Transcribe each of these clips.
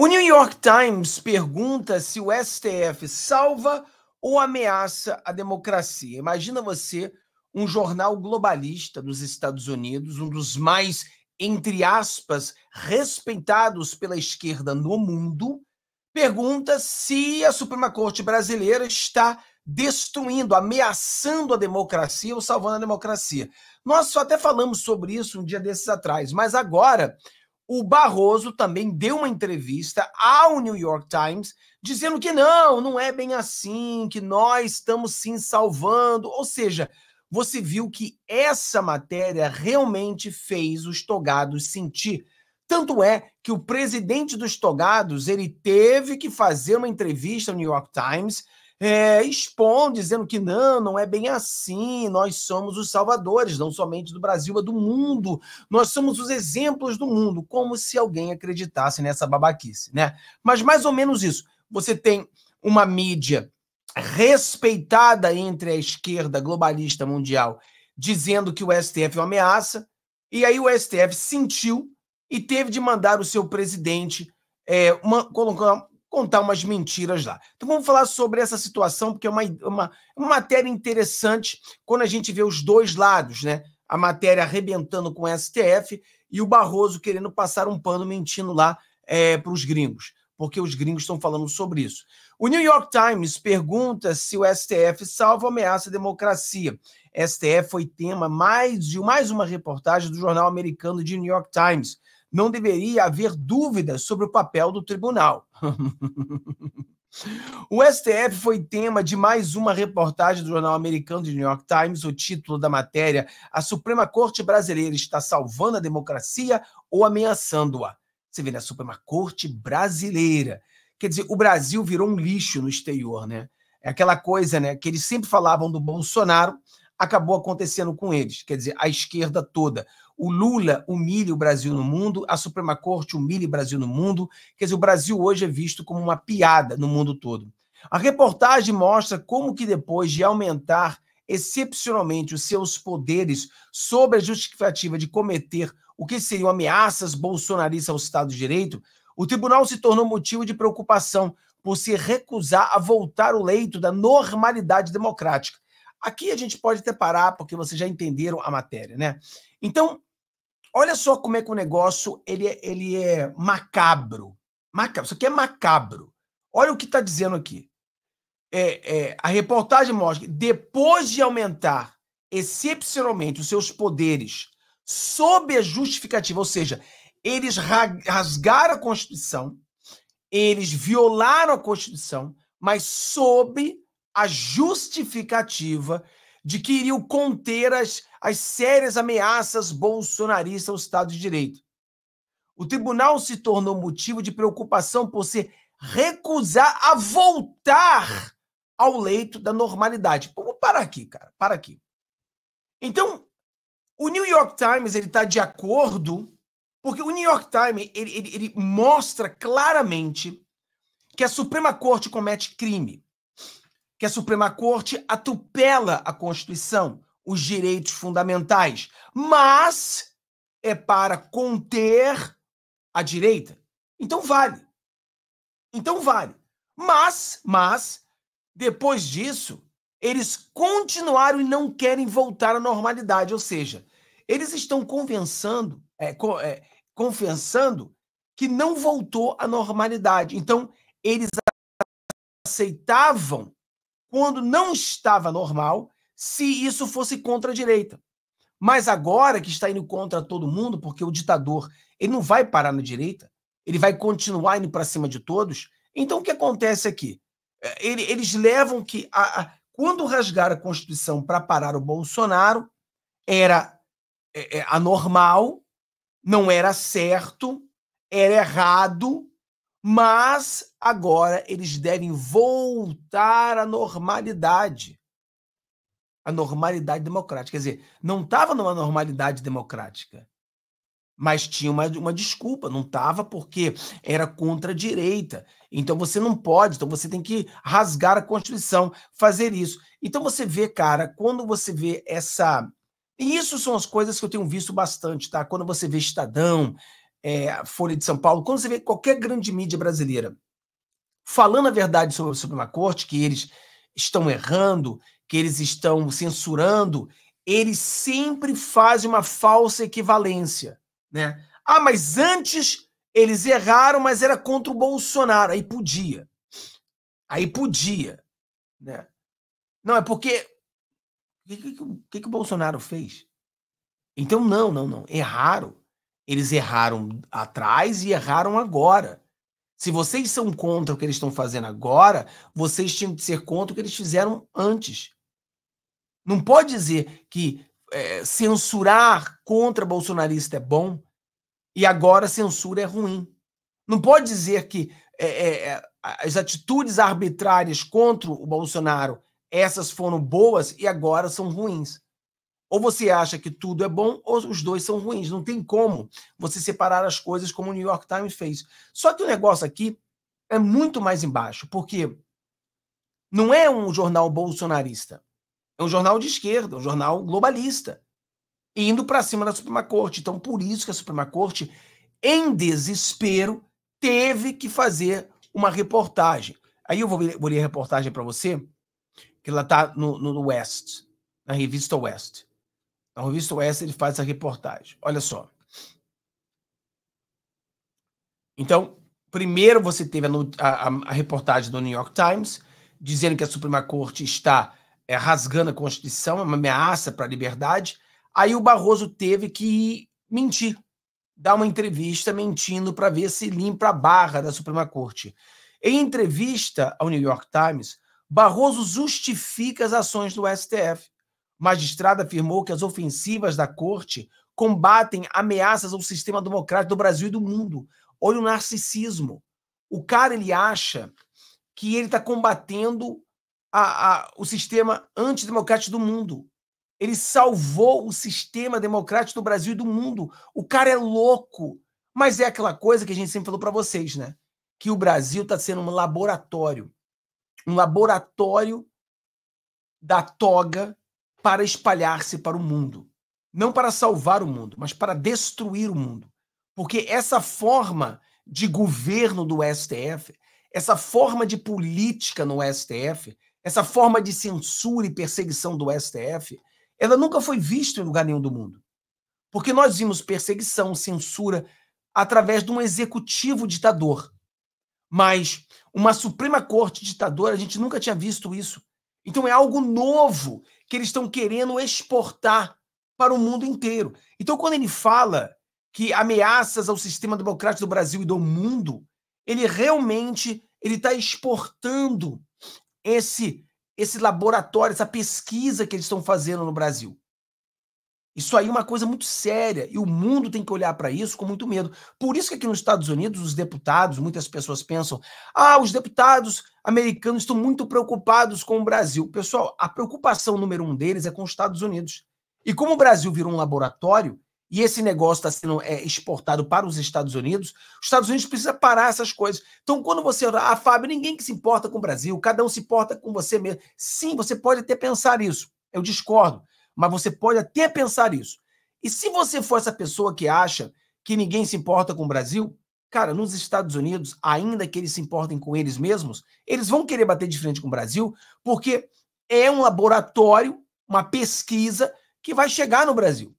O New York Times pergunta se o STF salva ou ameaça a democracia. Imagina você, um jornal globalista dos Estados Unidos, um dos mais, entre aspas, respeitados pela esquerda no mundo, pergunta se a Suprema Corte brasileira está destruindo, ameaçando a democracia ou salvando a democracia. Nós só até falamos sobre isso um dia desses atrás, mas agora o Barroso também deu uma entrevista ao New York Times dizendo que não, não é bem assim, que nós estamos sim salvando. Ou seja, você viu que essa matéria realmente fez os togados sentir. Tanto é que o presidente dos togados ele teve que fazer uma entrevista ao New York Times é, expondo, dizendo que não, não é bem assim, nós somos os salvadores, não somente do Brasil, mas do mundo, nós somos os exemplos do mundo, como se alguém acreditasse nessa babaquice, né? Mas mais ou menos isso. Você tem uma mídia respeitada entre a esquerda globalista mundial dizendo que o STF é uma ameaça, e aí o STF sentiu e teve de mandar o seu presidente é, uma, colocar, contar umas mentiras lá. Então vamos falar sobre essa situação, porque é uma, uma, uma matéria interessante quando a gente vê os dois lados, né? A matéria arrebentando com o STF e o Barroso querendo passar um pano mentindo lá é, para os gringos, porque os gringos estão falando sobre isso. O New York Times pergunta se o STF salva ou ameaça a democracia. STF foi tema mais de mais uma reportagem do jornal americano de New York Times não deveria haver dúvidas sobre o papel do tribunal. o STF foi tema de mais uma reportagem do jornal americano The New York Times. O título da matéria: A Suprema Corte Brasileira está salvando a democracia ou ameaçando-a? Você vê na né, Suprema Corte Brasileira. Quer dizer, o Brasil virou um lixo no exterior, né? É aquela coisa, né? Que eles sempre falavam do Bolsonaro, acabou acontecendo com eles. Quer dizer, a esquerda toda. O Lula humilha o Brasil no mundo, a Suprema Corte humilha o Brasil no mundo. Quer dizer, o Brasil hoje é visto como uma piada no mundo todo. A reportagem mostra como que depois de aumentar excepcionalmente os seus poderes sobre a justificativa de cometer o que seriam ameaças bolsonaristas ao Estado de Direito, o tribunal se tornou motivo de preocupação por se recusar a voltar o leito da normalidade democrática. Aqui a gente pode até parar, porque vocês já entenderam a matéria, né? Então, Olha só como é que o negócio ele é, ele é macabro. macabro. Isso aqui é macabro. Olha o que está dizendo aqui. É, é, a reportagem mostra que depois de aumentar excepcionalmente os seus poderes sob a justificativa, ou seja, eles rasgaram a Constituição, eles violaram a Constituição, mas sob a justificativa de que iriam conter as, as sérias ameaças bolsonaristas ao Estado de Direito. O tribunal se tornou motivo de preocupação por se recusar a voltar ao leito da normalidade. Pô, para aqui, cara, para aqui. Então, o New York Times ele está de acordo, porque o New York Times ele, ele, ele mostra claramente que a Suprema Corte comete crime que a Suprema Corte atropela a Constituição, os direitos fundamentais, mas é para conter a direita. Então vale. Então vale. Mas, mas, depois disso, eles continuaram e não querem voltar à normalidade. Ou seja, eles estão convencendo, é, co, é, confessando que não voltou à normalidade. Então, eles aceitavam quando não estava normal, se isso fosse contra a direita. Mas agora que está indo contra todo mundo, porque o ditador ele não vai parar na direita, ele vai continuar indo para cima de todos. Então o que acontece aqui? É, ele, eles levam que a, a, quando rasgaram a Constituição para parar o Bolsonaro, era é, é, anormal, não era certo, era errado, mas agora eles devem voltar à normalidade. A normalidade democrática. Quer dizer, não estava numa normalidade democrática mas tinha uma, uma desculpa, não estava porque era contra a direita. Então você não pode, então você tem que rasgar a Constituição, fazer isso. Então você vê, cara, quando você vê essa. E isso são as coisas que eu tenho visto bastante, tá? Quando você vê Estadão, é, Folha de São Paulo, quando você vê qualquer grande mídia brasileira falando a verdade sobre a Suprema Corte, que eles estão errando, que eles estão censurando, eles sempre fazem uma falsa equivalência, né? Ah, mas antes eles erraram, mas era contra o Bolsonaro, aí podia. Aí podia, né? Não, é porque o que, que, que, que o Bolsonaro fez? Então não, não, não, erraram. Eles erraram atrás e erraram agora. Se vocês são contra o que eles estão fazendo agora, vocês tinham que ser contra o que eles fizeram antes. Não pode dizer que é, censurar contra bolsonarista é bom e agora censura é ruim. Não pode dizer que é, é, é as atitudes arbitrárias contra o Bolsonaro, essas foram boas e agora são ruins. Ou você acha que tudo é bom, ou os dois são ruins. Não tem como você separar as coisas como o New York Times fez. Só que o negócio aqui é muito mais embaixo, porque não é um jornal bolsonarista. É um jornal de esquerda, um jornal globalista. indo para cima da Suprema Corte. Então, por isso que a Suprema Corte, em desespero, teve que fazer uma reportagem. Aí eu vou, vou ler a reportagem para você, que ela está no, no West, na revista West. Na revista Oeste ele faz essa reportagem. Olha só. Então, primeiro você teve a, a, a, reportagem do New York Times dizendo que a Suprema Corte está é, rasgando a Constituição, é uma ameaça para a liberdade. Aí o Barroso teve que mentir, dar uma entrevista mentindo para ver se limpa a barra da Suprema Corte. Em entrevista ao New York Times, Barroso justifica as ações do STF magistrado afirmou que as ofensivas da corte combatem ameaças ao sistema democrático do Brasil e do mundo. Olha o narcisismo. O cara ele acha que ele está combatendo a, a, o sistema antidemocrático do mundo. Ele salvou o sistema democrático do Brasil e do mundo. O cara é louco. Mas é aquela coisa que a gente sempre falou para vocês, né? Que o Brasil está sendo um laboratório. Um laboratório da toga para espalhar-se para o mundo. Não para salvar o mundo, mas para destruir o mundo. Porque essa forma de governo do STF, essa forma de política no STF, essa forma de censura e perseguição do STF, ela nunca foi vista em lugar nenhum do mundo. Porque nós vimos perseguição, censura, através de um executivo ditador. Mas uma Suprema Corte ditadora, a gente nunca tinha visto isso. Então é algo novo, que eles estão querendo exportar para o mundo inteiro. Então, quando ele fala que ameaças ao sistema democrático do Brasil e do mundo, ele realmente ele está exportando esse esse laboratório, essa pesquisa que eles estão fazendo no Brasil. Isso aí é uma coisa muito séria e o mundo tem que olhar para isso com muito medo. Por isso que aqui nos Estados Unidos, os deputados, muitas pessoas pensam: ah, os deputados americanos estão muito preocupados com o Brasil. Pessoal, a preocupação número um deles é com os Estados Unidos. E como o Brasil virou um laboratório e esse negócio está sendo é, exportado para os Estados Unidos, os Estados Unidos precisa parar essas coisas. Então, quando você ah, Fábio, ninguém que se importa com o Brasil, cada um se importa com você mesmo. Sim, você pode até pensar isso. Eu discordo mas você pode até pensar isso. E se você for essa pessoa que acha que ninguém se importa com o Brasil, cara, nos Estados Unidos, ainda que eles se importem com eles mesmos, eles vão querer bater de frente com o Brasil, porque é um laboratório, uma pesquisa que vai chegar no Brasil.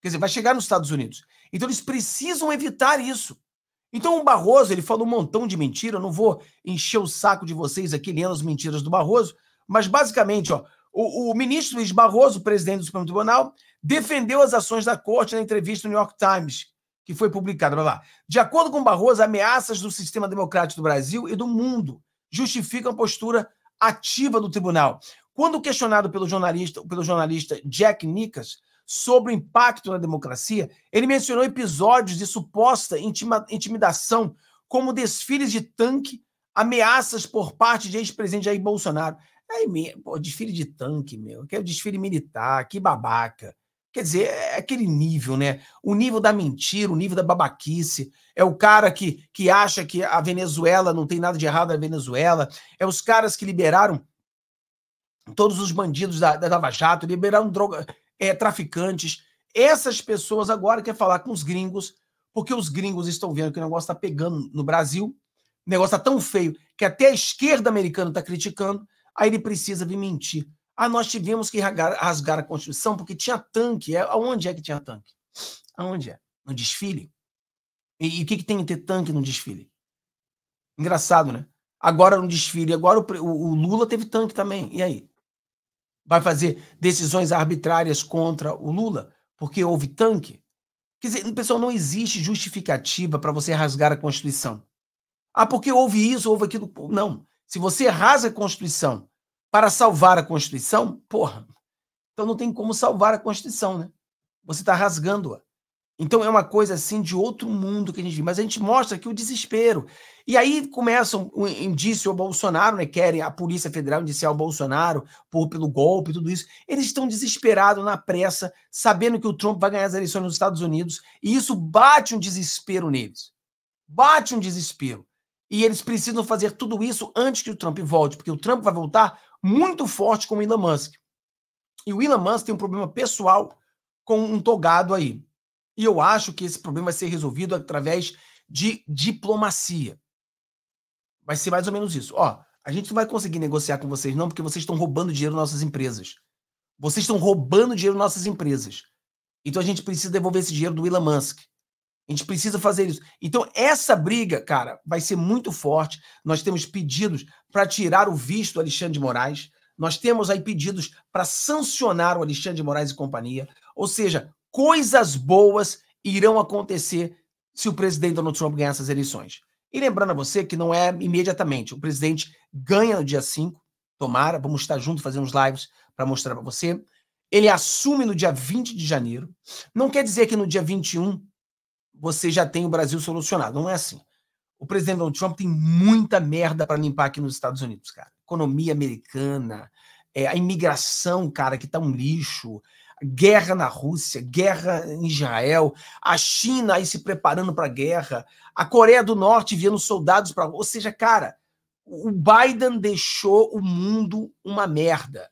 Quer dizer, vai chegar nos Estados Unidos. Então eles precisam evitar isso. Então o Barroso, ele falou um montão de mentira, eu não vou encher o saco de vocês aqui lendo as mentiras do Barroso, mas basicamente, ó, o, o ministro Luiz Barroso, presidente do Supremo Tribunal, defendeu as ações da corte na entrevista no New York Times, que foi publicada. Blá, blá. De acordo com Barroso, ameaças do sistema democrático do Brasil e do mundo justificam a postura ativa do tribunal. Quando questionado pelo jornalista, pelo jornalista Jack Nicas sobre o impacto na democracia, ele mencionou episódios de suposta intima, intimidação, como desfiles de tanque, ameaças por parte de ex-presidente Jair Bolsonaro. Aí, é pô, desfile de tanque, meu, que é o desfile militar, que babaca. Quer dizer, é, é aquele nível, né? O nível da mentira, o nível da babaquice. É o cara que, que acha que a Venezuela não tem nada de errado na Venezuela. É os caras que liberaram todos os bandidos da, da Lava Jato, liberaram droga, é, traficantes. Essas pessoas agora querem falar com os gringos, porque os gringos estão vendo que o negócio está pegando no Brasil. O negócio está tão feio que até a esquerda americana está criticando. Aí ele precisa vir mentir. Ah, nós tivemos que rasgar a Constituição porque tinha tanque. É, aonde é que tinha tanque? Aonde é? No desfile? E, o que, que, tem que ter tanque no desfile? Engraçado, né? Agora no desfile, agora o, o, o, Lula teve tanque também. E aí? Vai fazer decisões arbitrárias contra o Lula porque houve tanque? Quer dizer, pessoal, não existe justificativa para você rasgar a Constituição. Ah, porque houve isso, houve aquilo. Não. Se você rasga a Constituição para salvar a Constituição, porra, então não tem como salvar a Constituição, né? Você está rasgando-a. Então é uma coisa assim de outro mundo que a gente Mas a gente mostra aqui o desespero. E aí começam um, o indício ao Bolsonaro, né? Querem a Polícia Federal indiciar o Bolsonaro por, pelo golpe e tudo isso. Eles estão desesperados na pressa, sabendo que o Trump vai ganhar as eleições nos Estados Unidos. E isso bate um desespero neles. Bate um desespero. E eles precisam fazer tudo isso antes que o Trump volte, porque o Trump vai voltar muito forte com o Elon Musk. E o Elon Musk tem um problema pessoal com um togado aí. E eu acho que esse problema vai ser resolvido através de diplomacia. Vai ser mais ou menos isso. Ó, a gente não vai conseguir negociar com vocês não, porque vocês estão roubando dinheiro nossas empresas. Vocês estão roubando dinheiro nossas empresas. Então a gente precisa devolver esse dinheiro do Elon Musk. A gente precisa fazer isso. Então, essa briga, cara, vai ser muito forte. Nós temos pedidos para tirar o visto Alexandre de Moraes. Nós temos aí pedidos para sancionar o Alexandre de Moraes e companhia. Ou seja, coisas boas irão acontecer se o presidente Donald Trump ganhar essas eleições. E lembrando a você que não é imediatamente. O presidente ganha no dia 5, tomara, vamos estar juntos fazendo uns lives para mostrar para você. Ele assume no dia 20 de janeiro. Não quer dizer que no dia 21 você já tem o Brasil solucionado. Não é assim. O presidente Donald Trump tem muita merda para limpar aqui nos Estados Unidos, cara. Economia americana, é, a imigração, cara, que tá um lixo, guerra na Rússia, guerra em Israel, a China aí se preparando para guerra, a Coreia do Norte enviando soldados para. Ou seja, cara, o Biden deixou o mundo uma merda.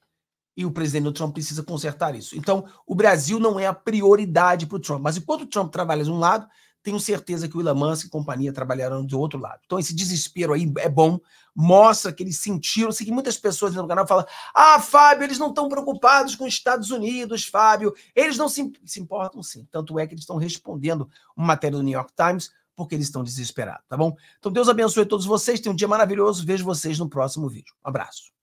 E o presidente Trump precisa consertar isso. Então, o Brasil não é a prioridade para o Trump. Mas enquanto o Trump trabalha de um lado, tenho certeza que o Elon Musk e companhia trabalharão do outro lado. Então, esse desespero aí é bom, mostra que eles sentiram. Eu sei que muitas pessoas no canal falam: ah, Fábio, eles não estão preocupados com os Estados Unidos, Fábio. Eles não se, se importam, sim. Tanto é que eles estão respondendo uma matéria do New York Times, porque eles estão desesperados, tá bom? Então, Deus abençoe todos vocês. Tenham um dia maravilhoso. Vejo vocês no próximo vídeo. Um abraço.